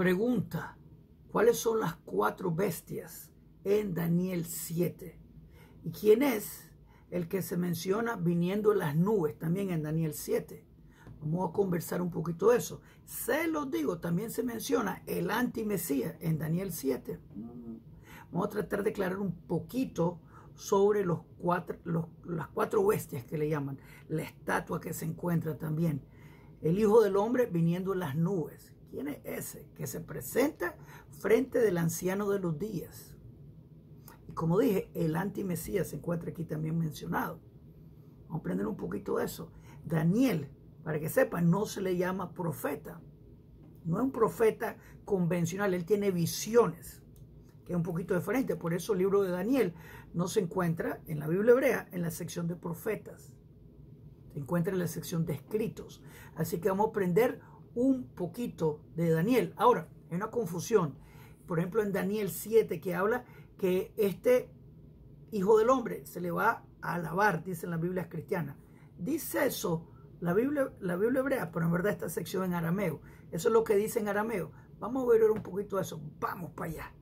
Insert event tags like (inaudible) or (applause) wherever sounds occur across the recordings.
pregunta, ¿cuáles son las cuatro bestias en Daniel 7? ¿Y quién es el que se menciona viniendo en las nubes también en Daniel 7? Vamos a conversar un poquito de eso. Se los digo, también se menciona el antimesías en Daniel 7. Vamos a tratar de aclarar un poquito sobre los cuatro, las cuatro bestias que le llaman, la estatua que se encuentra también, el Hijo del Hombre viniendo en las nubes, ¿Quién ese que se presenta frente del anciano de los días? Y como dije, el mesías se encuentra aquí también mencionado. Vamos a aprender un poquito de eso. Daniel, para que sepan, no se le llama profeta. No es un profeta convencional, él tiene visiones, que es un poquito diferente. Por eso el libro de Daniel no se encuentra en la Biblia hebrea, en la sección de profetas. Se encuentra en la sección de escritos. Así que vamos a aprender un poquito de Daniel. Ahora, hay una confusión. Por ejemplo, en Daniel 7 que habla que este hijo del hombre se le va a alabar, dicen la Biblia cristiana. Dice eso la Biblia, la Biblia hebrea, pero en verdad esta sección en arameo. Eso es lo que dice en arameo. Vamos a ver un poquito de eso. Vamos para allá.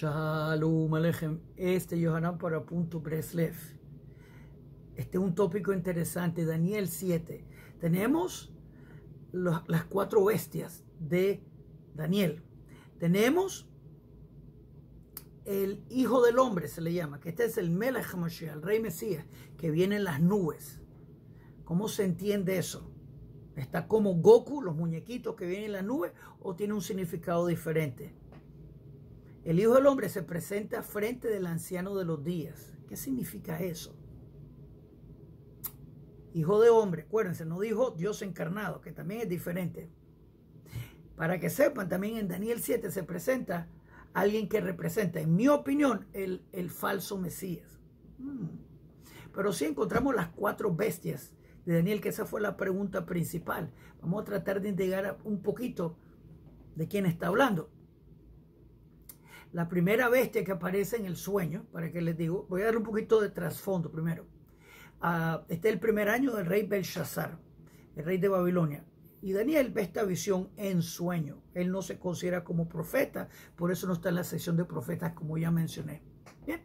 Shalom Alejem. Este Yohanan para punto Breslev. Este es un tópico interesante. Daniel 7. Tenemos las cuatro bestias de Daniel. Tenemos el Hijo del Hombre, se le llama, que este es el Melech el Rey Mesías, que viene en las nubes. ¿Cómo se entiende eso? ¿Está como Goku, los muñequitos que vienen en las nubes, o tiene un significado diferente? El Hijo del Hombre se presenta frente del anciano de los días. ¿Qué significa eso? Hijo de hombre, acuérdense, no dijo Dios encarnado, que también es diferente. Para que sepan, también en Daniel 7 se presenta alguien que representa, en mi opinión, el, falso Mesías. Mm. Pero si sí encontramos las cuatro bestias de Daniel, que esa fue la pregunta principal. Vamos a tratar de integrar un poquito de quién está hablando. La primera bestia que aparece en el sueño, para que les digo, voy a dar un poquito de trasfondo primero. Ah, este es el primer año del rey Belshazzar, el rey de Babilonia. Y Daniel ve esta visión en sueño. Él no se considera como profeta, por eso no está en la sección de profetas como ya mencioné. Bien.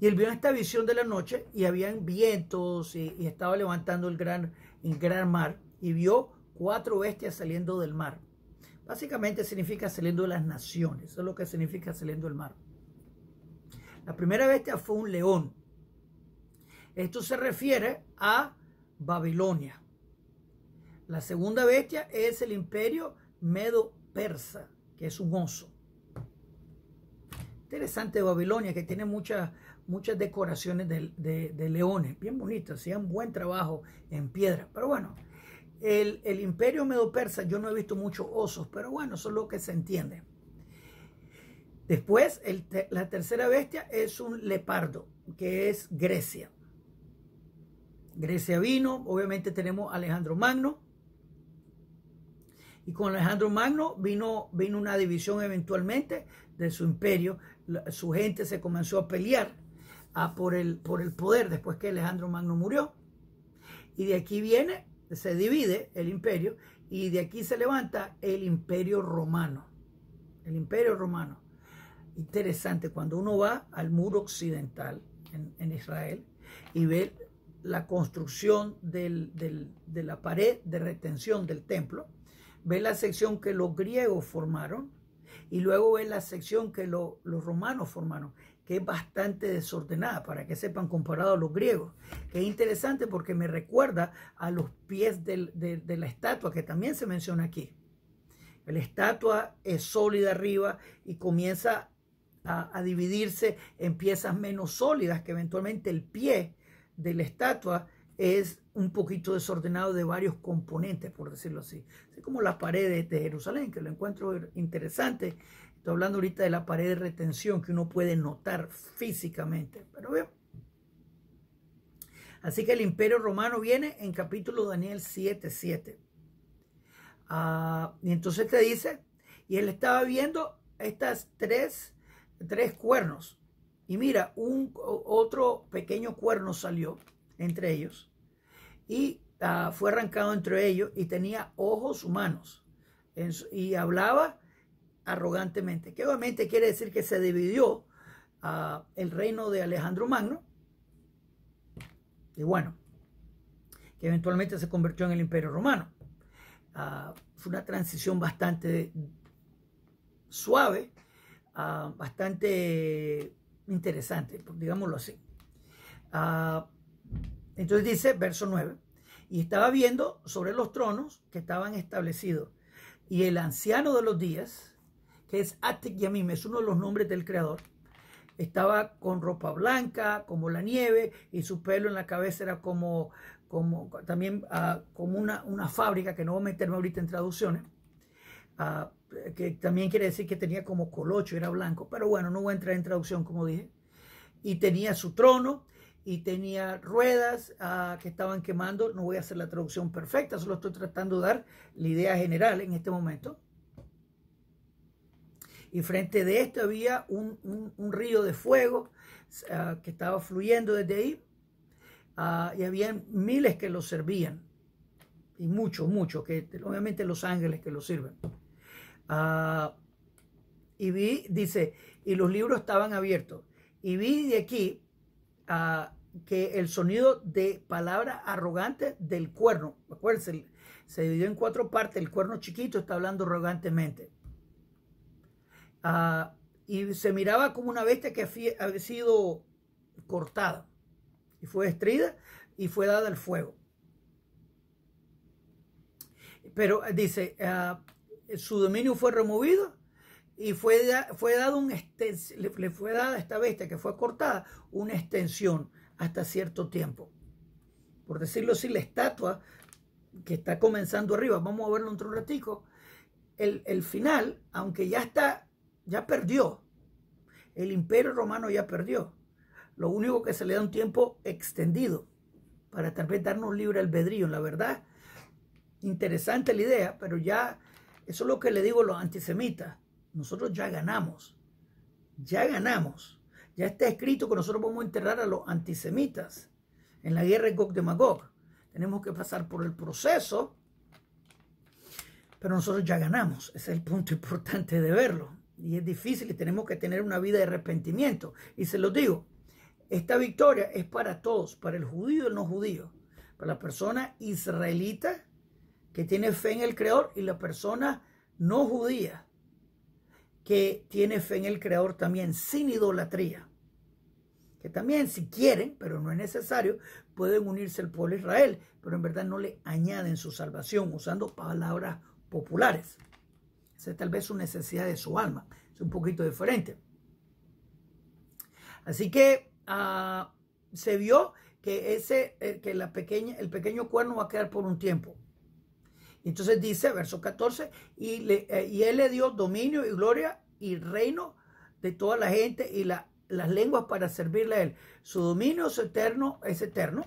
Y él vio esta visión de la noche y habían vientos y, estaba levantando el gran, el gran mar y vio cuatro bestias saliendo del mar. Básicamente significa saliendo de las naciones. Eso es lo que significa saliendo del mar. La primera bestia fue un león. Esto se refiere a Babilonia. La segunda bestia es el imperio medo-persa, que es un oso. Interesante Babilonia, que tiene muchas, muchas decoraciones de, de, leones, bien bonitas, hacían buen trabajo en piedra. Pero bueno, el, imperio medo-persa, yo no he visto muchos osos, pero bueno, eso es lo que se entiende. Después, la tercera bestia es un lepardo, que es Grecia. Grecia vino, obviamente tenemos Alejandro Magno. Y con Alejandro Magno vino, vino una división eventualmente de su imperio. su gente se comenzó a pelear a, por, el, por el poder después que Alejandro Magno murió. Y de aquí viene se divide el imperio y de aquí se levanta el imperio romano. El imperio romano. Interesante, cuando uno va al muro occidental en, Israel y ve la construcción de la pared de retención del templo, ve la sección que los griegos formaron y luego ve la sección que los romanos formaron que es bastante desordenada, para que sepan, comparado a los griegos, que es interesante porque me recuerda a los pies de, la estatua, que también se menciona aquí. La estatua es sólida arriba y comienza a, a dividirse en piezas menos sólidas, que eventualmente el pie de la estatua es un poquito desordenado de varios componentes, por decirlo así. Así como las paredes de Jerusalén, que lo encuentro interesante Estoy hablando ahorita de la pared de retención que uno puede notar físicamente. Pero veo. Así que el imperio romano viene en capítulo Daniel 7:7. Ah, y entonces te dice, y él estaba viendo estas tres, tres cuernos. Y mira, un, otro pequeño cuerno salió entre ellos y ah, fue arrancado entre ellos y tenía ojos humanos. y hablaba arrogantemente, que obviamente quiere decir que se dividió ah, el reino de Alejandro Magno, y bueno, que eventualmente se convirtió en el Imperio Romano. Ah, fue una transición bastante suave, ah, bastante interesante, digámoslo así. entonces dice, verso 9, y estaba viendo sobre los tronos que estaban establecidos, y el anciano de los días, que es Atik Yamim, es uno de los nombres del creador. Estaba con ropa blanca, como la nieve, y su pelo en la cabeza era como, como también ah, como una, fábrica, que no voy a meterme ahorita en traducciones, ah, que también quiere decir que tenía como colocho, era blanco, pero bueno, no voy a entrar en traducción, como dije. Y tenía su trono, y tenía ruedas ah, que estaban quemando. No voy a hacer la traducción perfecta, solo estoy tratando de dar la idea general en este momento y frente de esto había un, río de fuego ah, que estaba fluyendo desde ahí ah, y habían miles que lo servían y muchos, muchos, que obviamente los ángeles que lo sirven. Ah, y vi, dice, y los libros estaban abiertos. Y vi de aquí que el sonido de palabra arrogante del cuerno, acuérdense, se dividió en cuatro partes, el cuerno chiquito está hablando arrogantemente Ah, y se miraba como una bestia que había sido cortada y fue destruida y fue dada al fuego. Pero ah, dice, ah, su dominio fue removido y fue, fue dado un le, fue dada a esta bestia que fue cortada una extensión hasta cierto tiempo. Por decirlo así, la estatua que está comenzando arriba, vamos a verlo otro un ratico, el, el final, aunque ya está ya perdió. El imperio romano ya perdió. Lo único que se le da un tiempo extendido para tal vez darnos libre albedrío. La verdad, interesante la idea, pero ya, eso es lo que le digo a los antisemitas. Nosotros ya ganamos. Ya ganamos. Ya está escrito que nosotros vamos a enterrar a los antisemitas en la guerra de Gog de Magog. Tenemos que pasar por el proceso, pero nosotros ya ganamos. Ese es el punto (laughs) importante de verlo y es difícil y tenemos que tener una vida de arrepentimiento. Y se los digo, esta victoria es para todos, para el judío y el no judío, para la persona israelita que tiene fe en el Creador y la persona no judía que tiene fe en el Creador también, sin idolatría. Que también si quieren, pero no es necesario, pueden unirse al pueblo Israel, pero en verdad no le añaden su salvación usando palabras populares es tal vez su necesidad de su alma. Es un poquito diferente. Así que ah, se vio que, ese, eh, que la pequeña, el pequeño cuerno va a quedar por un tiempo. Entonces dice, verso 14, y, le, eh, él le dio dominio y gloria y reino de toda la gente y las lenguas para servirle a él. Su dominio es eterno, es eterno.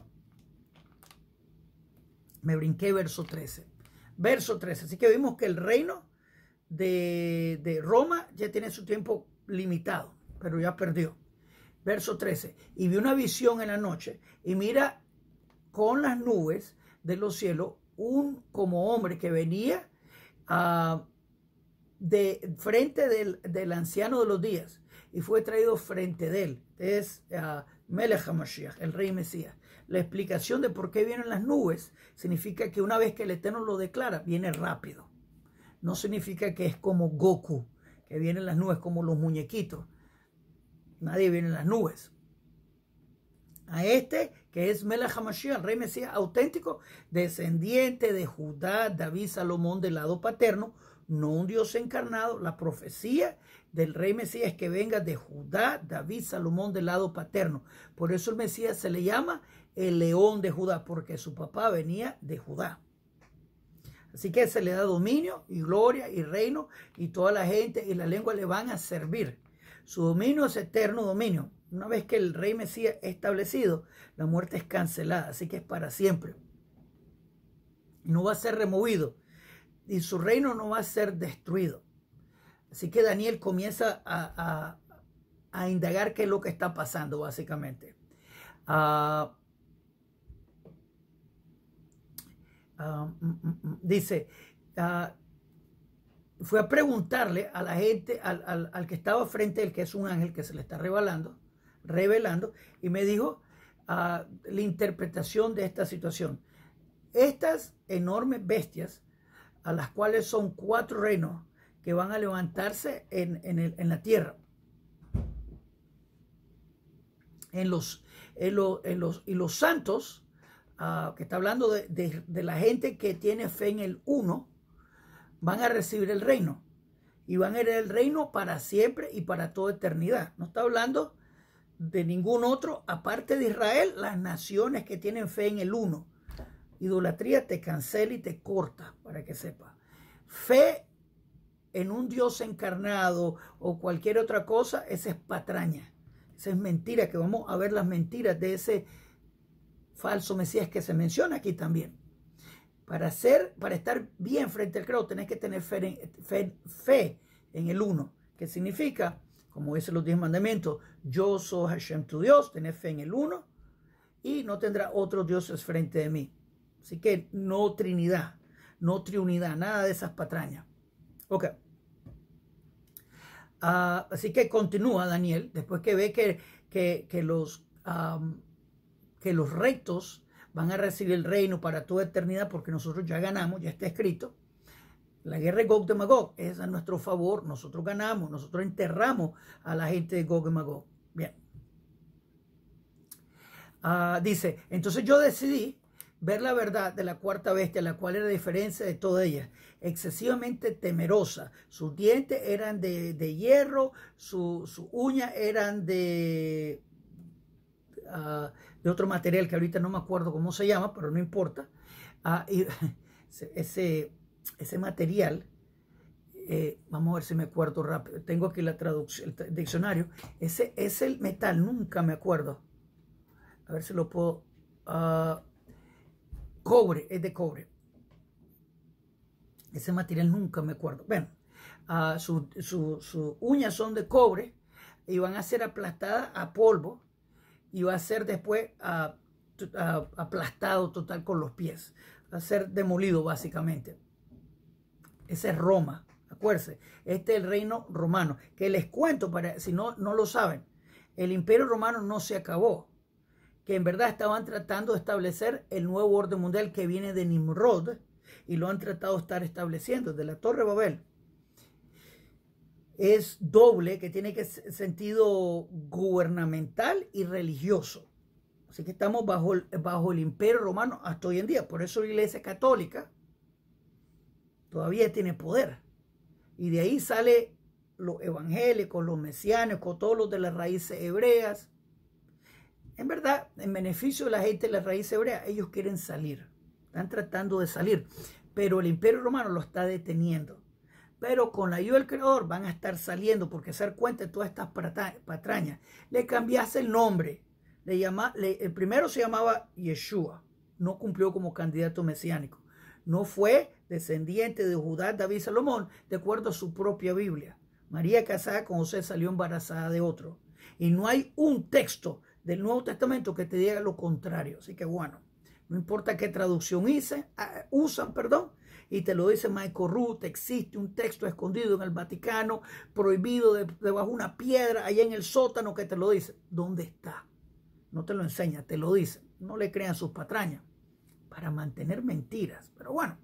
Me brinqué verso 13. Verso 13. Así que vimos que el reino de, Roma ya tiene su tiempo limitado, pero ya perdió. Verso 13, y vi una visión en la noche, y mira con las nubes de los cielos un como hombre que venía ah, de frente del, anciano de los días y fue traído frente de él. Es uh, el rey Mesías. La explicación de por qué vienen las nubes significa que una vez que el Eterno lo declara, viene rápido no significa que es como Goku, que viene las nubes, como los muñequitos. Nadie viene en las nubes. A este, que es Melahamashia, el rey Mesías auténtico, descendiente de Judá, David, Salomón del lado paterno, no un Dios encarnado. La profecía del rey Mesías es que venga de Judá, David, Salomón del lado paterno. Por eso el Mesías se le llama el león de Judá, porque su papá venía de Judá. Así que se le da dominio y gloria y reino y toda la gente y la lengua le van a servir. Su dominio es eterno dominio. Una vez que el rey Mesías establecido, la muerte es cancelada, así que es para siempre. No va a ser removido y su reino no va a ser destruido. Así que Daniel comienza a, indagar qué es lo que está pasando, básicamente. Ah, Ah, mm, mm, mm. dice, ah, fue a preguntarle a la gente, al, que estaba frente el que es un ángel que se le está revelando, revelando, y me dijo ah, la interpretación de esta situación. Estas enormes bestias, a las cuales son cuatro reinos que van a levantarse en, la tierra, en y los santos, Ah, que está hablando de, la gente que tiene fe en el uno, van a recibir el reino. Y van a heredar el reino para siempre y para toda eternidad. No está hablando de ningún otro, aparte de Israel, las naciones que tienen fe en el uno. Idolatría te cancela y te corta, para que sepa. Fe en un Dios encarnado o cualquier otra cosa, esa es patraña. Esa es mentira, que vamos a ver las mentiras de ese falso Mesías que se menciona aquí también. Para, ser, para estar bien frente al creador tenés que tener fe en, el uno, que significa, como dicen los diez mandamientos, yo soy Hashem tu Dios, tenés fe en el uno y no tendrá otros dioses frente de mí. Así que no trinidad, no Trinidad nada de esas patrañas. Ok. Ah, así que continúa Daniel, después que ve que, que, los que los rectos van a recibir el reino para toda eternidad porque nosotros ya ganamos, ya está escrito. La guerra de Gog de Magog es a nuestro favor, nosotros ganamos, nosotros enterramos a la gente de Gog de Magog. Bien. Ah, dice, entonces yo decidí ver la verdad de la cuarta bestia, la cual era la diferencia de todas ellas, excesivamente temerosa. Sus dientes eran de, hierro, sus su uñas eran de... Ah, de otro material que ahorita no me acuerdo cómo se llama, pero no importa. Ah, (laughs) ese, material, eh, vamos a ver si me acuerdo rápido. Tengo aquí la traducción, el diccionario. Ese es el metal, nunca me acuerdo. A ver si lo puedo. Ah, cobre, es de cobre. Ese material nunca me acuerdo. Bueno, ah, sus uñas son de cobre y van a ser aplastadas a polvo y va a ser después ah, ah, aplastado total con los pies, va a ser demolido básicamente. Ese es Roma, acuérdense, este es el reino romano, que les cuento para si no no lo saben, el imperio romano no se acabó, que en verdad estaban tratando de establecer el nuevo orden mundial que viene de Nimrod y lo han tratado de estar estableciendo de la Torre Babel es doble, que tiene que sentido gubernamental y religioso. Así que estamos bajo el, bajo el imperio romano hasta hoy en día. Por eso la iglesia católica todavía tiene poder. Y de ahí sale los evangélicos, los con todos los de las raíces hebreas. En verdad, en beneficio de la gente de las raíces hebreas, ellos quieren salir. Están tratando de salir. Pero el imperio romano lo está deteniendo pero con la ayuda del creador van a estar saliendo, porque hacer cuenta de todas estas patrañas. Le cambiaste el nombre. Le el primero se llamaba Yeshua. No cumplió como candidato mesiánico. No fue descendiente de Judá, David y Salomón, de acuerdo a su propia Biblia. María casada con José salió embarazada de otro. Y no hay un texto del Nuevo Testamento que te diga lo contrario. Así que bueno, no importa qué traducción hice, ah, usan, perdón, y te lo dice Michael Ruth, existe un texto escondido en el Vaticano, prohibido debajo de una piedra, allá en el sótano que te lo dice. ¿Dónde está? No te lo enseña, te lo dice. No le crean sus patrañas para mantener mentiras. Pero bueno.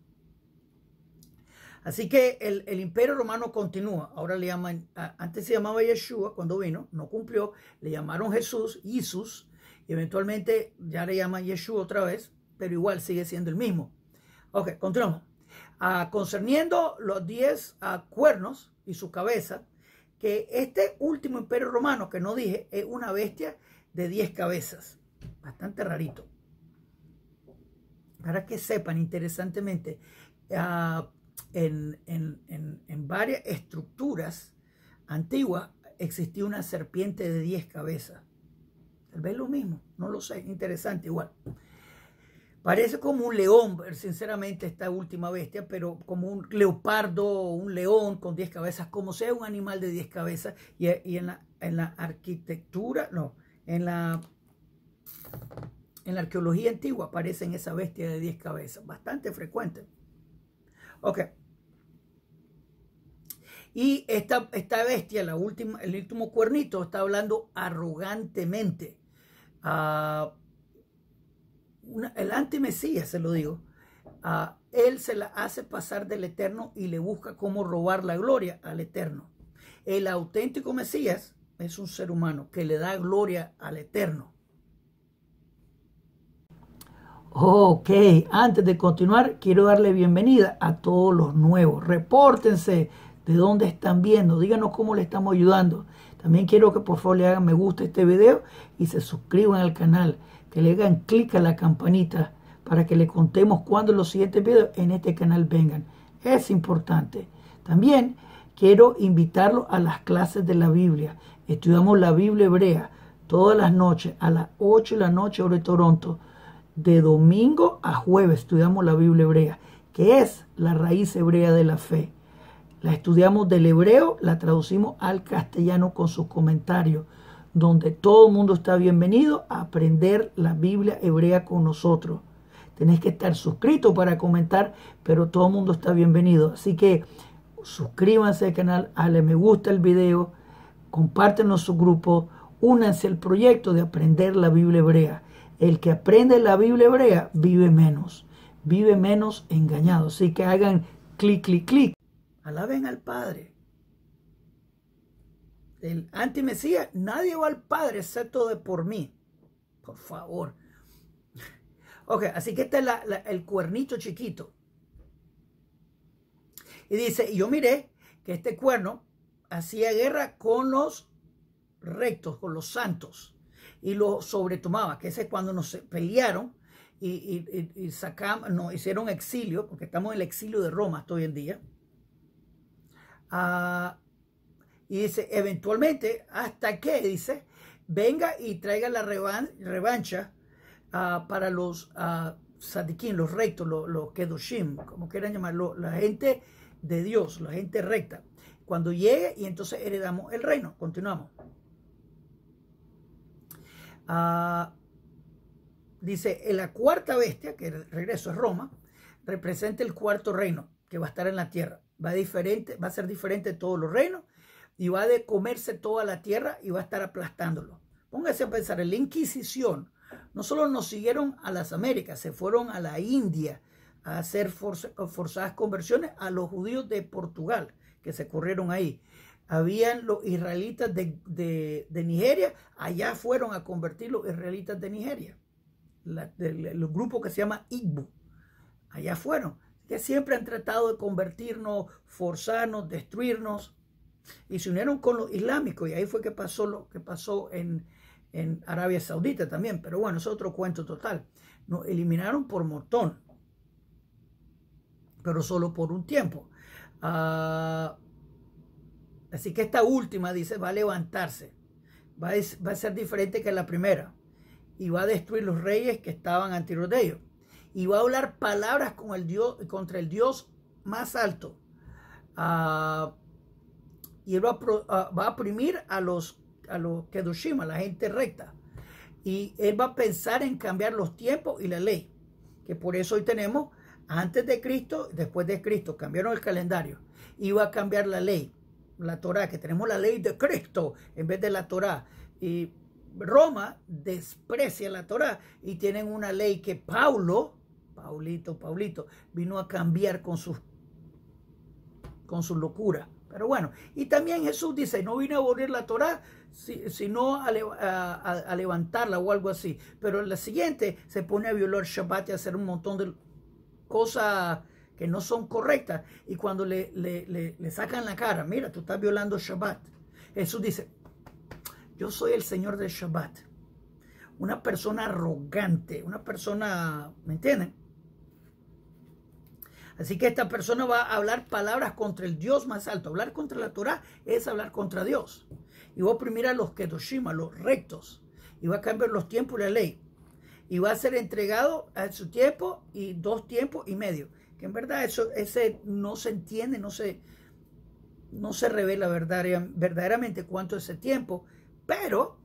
Así que el, imperio romano continúa. Ahora le llaman, antes se llamaba Yeshua cuando vino, no cumplió, le llamaron Jesús, Isus, y eventualmente ya le llaman Yeshua otra vez, pero igual sigue siendo el mismo. Ok, continuamos concerniendo los diez ah, cuernos y su cabeza, que este último imperio romano que no dije es una bestia de diez cabezas. Bastante rarito. Para que sepan, interesantemente, ah, en, en, varias estructuras antiguas existía una serpiente de diez cabezas. Tal vez lo mismo, no lo sé, interesante igual. Parece como un león, sinceramente, esta última bestia, pero como un leopardo o un león con 10 cabezas, como sea un animal de 10 cabezas. Y, en, la, en, la, arquitectura, no, en la, en la arqueología antigua aparecen esa bestia de 10 cabezas, bastante frecuente. Ok. Y esta, esta bestia, la última, el último cuernito, está hablando arrogantemente. Ah, el el mesías se lo digo, él se la hace pasar del Eterno y le busca cómo robar la gloria al Eterno. El auténtico Mesías es un ser humano que le da gloria al Eterno. Ok, antes de continuar, quiero darle bienvenida a todos los nuevos. Repórtense de dónde están viendo, díganos cómo le estamos ayudando. También quiero que por favor le hagan me gusta a este video y se suscriban al canal que le hagan clic a la campanita para que le contemos cuándo los siguientes videos en este canal vengan. Es importante. También quiero invitarlo a las clases de la Biblia. Estudiamos la Biblia hebrea todas las noches a las 8 de la noche hora de Toronto. De domingo a jueves estudiamos la Biblia hebrea, que es la raíz hebrea de la fe. La estudiamos del hebreo, la traducimos al castellano con sus comentarios donde todo el mundo está bienvenido a aprender la Biblia hebrea con nosotros. Tenés que estar suscrito para comentar, pero todo el mundo está bienvenido. Así que suscríbanse al canal, dale me gusta el video, compártenlo su grupo, únanse al proyecto de aprender la Biblia hebrea. El que aprende la Biblia hebrea vive menos, vive menos engañado. Así que hagan clic, clic, clic. Alaben al Padre el anti-Mesías, nadie va al Padre excepto de por mí. Por favor. Ok, así que este es el cuernito chiquito. Y dice, y yo miré que este cuerno hacía guerra con los rectos, con los santos, y lo sobretomaba, que ese es cuando nos pelearon y, sacamos, nos hicieron exilio, porque estamos en el exilio de Roma hasta hoy en día. Y dice, eventualmente, hasta que, dice, venga y traiga la revancha ah, para los ah, sadiquín, los rectos, los, kedushim, como quieran llamarlo, la gente de Dios, la gente recta. Cuando llegue y entonces heredamos el reino. Continuamos. Ah, dice, en la cuarta bestia, que regreso es Roma, representa el cuarto reino que va a estar en la tierra. Va, diferente, va a ser diferente de todos los reinos y va a comerse toda la tierra y va a estar aplastándolo. Póngase a pensar, en la Inquisición no solo nos siguieron a las Américas, se fueron a la India a hacer forzadas conversiones a los judíos de Portugal que se corrieron ahí. Habían los israelitas de, Nigeria, allá fueron a convertir los israelitas de Nigeria. el grupo que se llama Igbo, allá fueron. Que siempre han tratado de convertirnos, forzarnos, destruirnos y se unieron con los islámicos y ahí fue que pasó lo que pasó en, Arabia Saudita también, pero bueno, es otro cuento total. Nos eliminaron por montón, pero solo por un tiempo. Ah, así que esta última, dice, va a levantarse, va a, ser diferente que la primera y va a destruir los reyes que estaban anterior de ellos. Y va a hablar palabras con el Dios, contra el Dios más alto. Ah, y él va a, va a oprimir a los, a los la gente recta. Y él va a pensar en cambiar los tiempos y la ley, que por eso hoy tenemos antes de Cristo, después de Cristo, cambiaron el calendario. y va a cambiar la ley, la Torah, que tenemos la ley de Cristo en vez de la Torah Y Roma desprecia la Torah y tienen una ley que Paulo, Paulito, Paulito, vino a cambiar con su, con su locura. Pero bueno, y también Jesús dice, no vine a borrar la Torá, sino a, a, levantarla o algo así. Pero en la siguiente se pone a violar Shabbat y a hacer un montón de cosas que no son correctas. Y cuando le, le, sacan la cara, mira, tú estás violando Shabbat. Jesús dice, yo soy el Señor del Shabbat. Una persona arrogante, una persona, ¿me entienden? Así que esta persona va a hablar palabras contra el Dios más alto. Hablar contra la Torah es hablar contra Dios. Y va a oprimir a los que los rectos. Y va a cambiar los tiempos y la ley. Y va a ser entregado a su tiempo y dos tiempos y medio. Que en verdad eso ese no se entiende, no se, no se revela verdaderamente cuánto es ese tiempo. Pero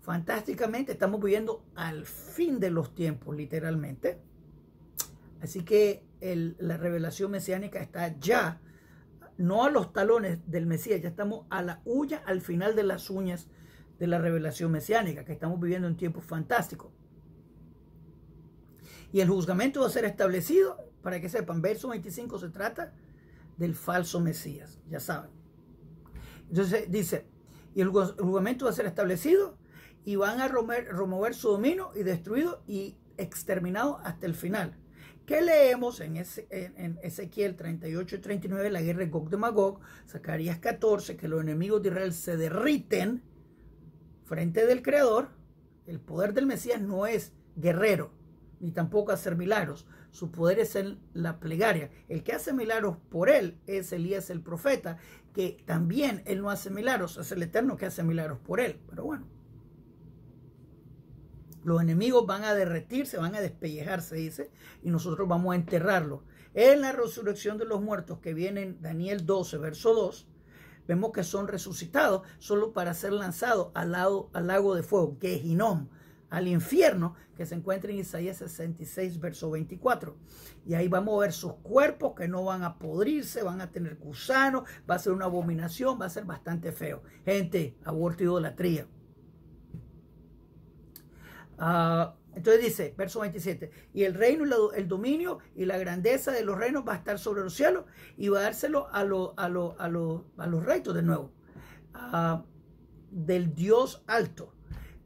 fantásticamente estamos viviendo al fin de los tiempos, literalmente. Así que la revelación mesiánica está ya, no a los talones del Mesías, ya estamos a la huya, al final de las uñas de la revelación mesiánica, que estamos viviendo un tiempo fantástico. Y el juzgamento va a ser establecido, para que sepan, verso 25 se trata del falso Mesías, ya saben. Entonces dice, y el juzgamento va a ser establecido y van a remover su dominio y destruido y exterminado hasta el final. ¿Qué leemos en, ese, en, Ezequiel 38 y 39, la guerra de Gog de Magog, Zacarías 14, que los enemigos de Israel se derriten frente del Creador, el poder del Mesías no es guerrero, ni tampoco hacer milagros. Su poder es en la plegaria. El que hace milagros por él es Elías el profeta, que también él no hace milagros, es el Eterno que hace milagros por él. Pero bueno, los enemigos van a derretirse, van a despellejarse, dice, y nosotros vamos a enterrarlos. En la resurrección de los muertos que viene en Daniel 12, verso 2, vemos que son resucitados solo para ser lanzados al, lado, al lago de fuego, que es al infierno, que se encuentra en Isaías 66, verso 24. Y ahí vamos a ver sus cuerpos que no van a podrirse, van a tener gusanos, va a ser una abominación, va a ser bastante feo. Gente, aborto y idolatría. Ah, entonces dice, verso 27, y el reino, y el dominio y la grandeza de los reinos va a estar sobre los cielos y va a dárselo a, a, los reitos de nuevo, ah, del Dios alto.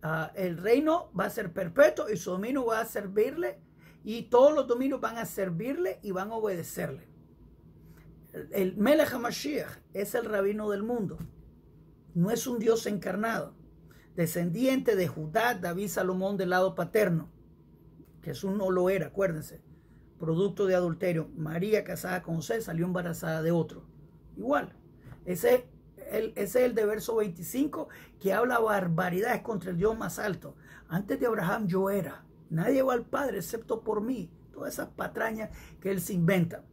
Ah, el reino va a ser perpetuo y su dominio va a servirle y todos los dominios van a servirle y van a obedecerle. El, el Melech HaMashiach es el rabino del mundo, no es un Dios encarnado descendiente de Judá, David Salomón del lado paterno. Jesús no lo era, acuérdense. Producto de adulterio. María casada con José salió embarazada de otro. Igual. Ese es el, ese es el de verso 25 que habla barbaridades contra el Dios más alto. Antes de Abraham yo era. Nadie va al Padre excepto por mí. Todas esas patrañas que él se inventa.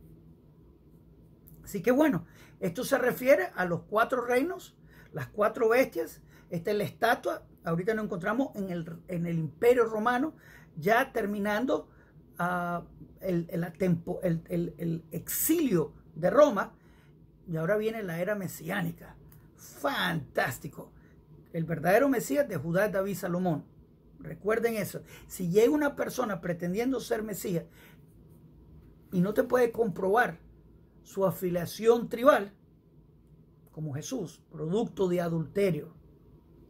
Así que bueno, esto se refiere a los cuatro reinos, las cuatro bestias esta es la estatua, ahorita nos encontramos en el, Imperio Romano, ya terminando ah, el, exilio de Roma, y ahora viene la era mesiánica. Fantástico. El verdadero Mesías de Judá es David Salomón. Recuerden eso. Si llega una persona pretendiendo ser Mesías y no te puede comprobar su afiliación tribal, como Jesús, producto de adulterio,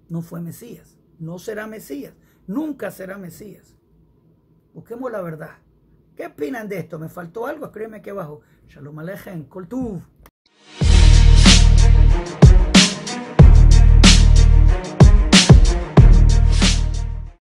no fue Mesías, no será Mesías, nunca será Mesías. Busquemos la verdad. ¿Qué opinan de esto? ¿Me faltó algo? Escríbeme aquí abajo. Shalom Alejen, coltu